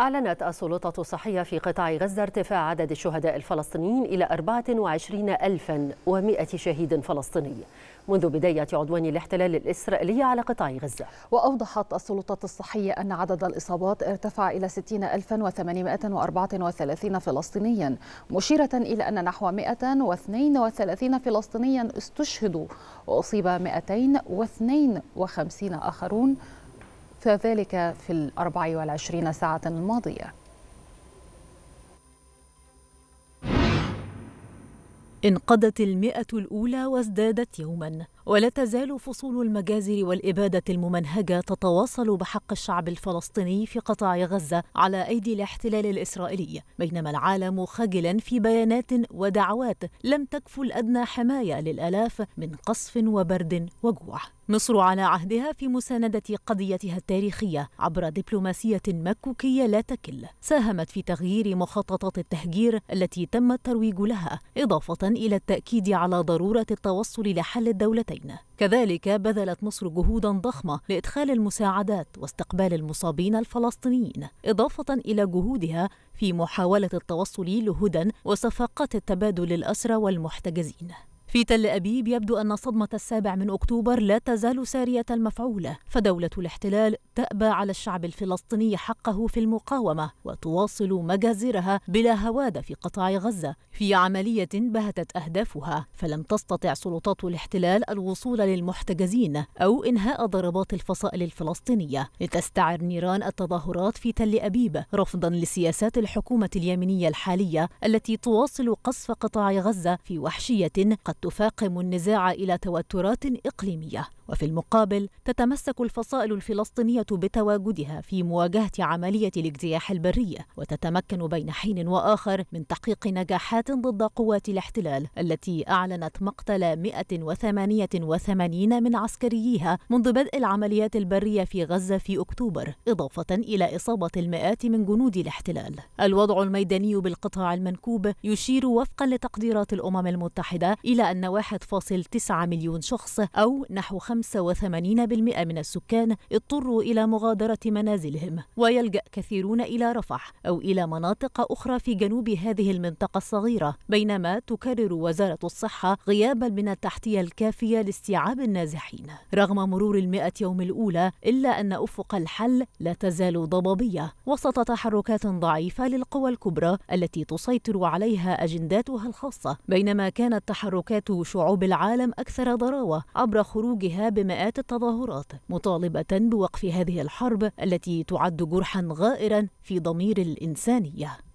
أعلنت السلطة الصحية في قطاع غزة ارتفاع عدد الشهداء الفلسطينيين إلى 24100 شهيد فلسطيني منذ بداية عدوان الاحتلال الإسرائيلي على قطاع غزة وأوضحت السلطات الصحية أن عدد الإصابات ارتفع إلى 60834 فلسطينيا مشيرة إلى أن نحو 132 فلسطينيا استشهدوا وأصيب 252 آخرون فذلك في الأربع والعشرين ساعة الماضية انقضت المئة الأولى وازدادت يوما ولا تزال فصول المجازر والإبادة الممنهجة تتواصل بحق الشعب الفلسطيني في قطاع غزة على أيدي الاحتلال الإسرائيلي بينما العالم خجلا في بيانات ودعوات لم تكفل أدنى حماية للآلاف من قصف وبرد وجوع مصر على عهدها في مساندة قضيتها التاريخية عبر دبلوماسية مكوكية لا تكل ساهمت في تغيير مخططات التهجير التي تم الترويج لها إضافة إلى التأكيد على ضرورة التوصل لحل الدولتين كذلك بذلت مصر جهودا ضخمة لإدخال المساعدات واستقبال المصابين الفلسطينيين إضافة إلى جهودها في محاولة التوصل لهدى وصفقات التبادل الأسرى والمحتجزين في تل أبيب يبدو أن صدمة السابع من أكتوبر لا تزال سارية المفعولة فدولة الاحتلال تأبى على الشعب الفلسطيني حقه في المقاومة وتواصل مجازرها بلا هواد في قطاع غزة في عملية بهتت أهدافها فلم تستطع سلطات الاحتلال الوصول للمحتجزين أو إنهاء ضربات الفصائل الفلسطينية لتستعر نيران التظاهرات في تل أبيب رفضا لسياسات الحكومة اليمنية الحالية التي تواصل قصف قطاع غزة في وحشية قد تفاقم النزاع إلى توترات إقليمية وفي المقابل تتمسك الفصائل الفلسطينية بتواجدها في مواجهة عملية الاجتياح البري وتتمكن بين حين وآخر من تحقيق نجاحات ضد قوات الاحتلال التي أعلنت مقتل 188 من عسكرييها منذ بدء العمليات البرية في غزة في أكتوبر إضافة إلى إصابة المئات من جنود الاحتلال الوضع الميداني بالقطاع المنكوب يشير وفقا لتقديرات الأمم المتحدة إلى أن 1.9 مليون شخص أو نحو 85% من السكان اضطروا إلى مغادرة منازلهم ويلجأ كثيرون إلى رفح أو إلى مناطق أخرى في جنوب هذه المنطقة الصغيرة بينما تكرر وزارة الصحة غيابا من التحتية الكافية لاستيعاب النازحين رغم مرور المئة يوم الأولى إلا أن أفق الحل لا تزال ضبابية وسط تحركات ضعيفة للقوى الكبرى التي تسيطر عليها أجنداتها الخاصة بينما كانت تحركات حركات شعوب العالم أكثر ضراوة عبر خروجها بمئات التظاهرات مطالبة بوقف هذه الحرب التي تعد جرحا غائرا في ضمير الإنسانية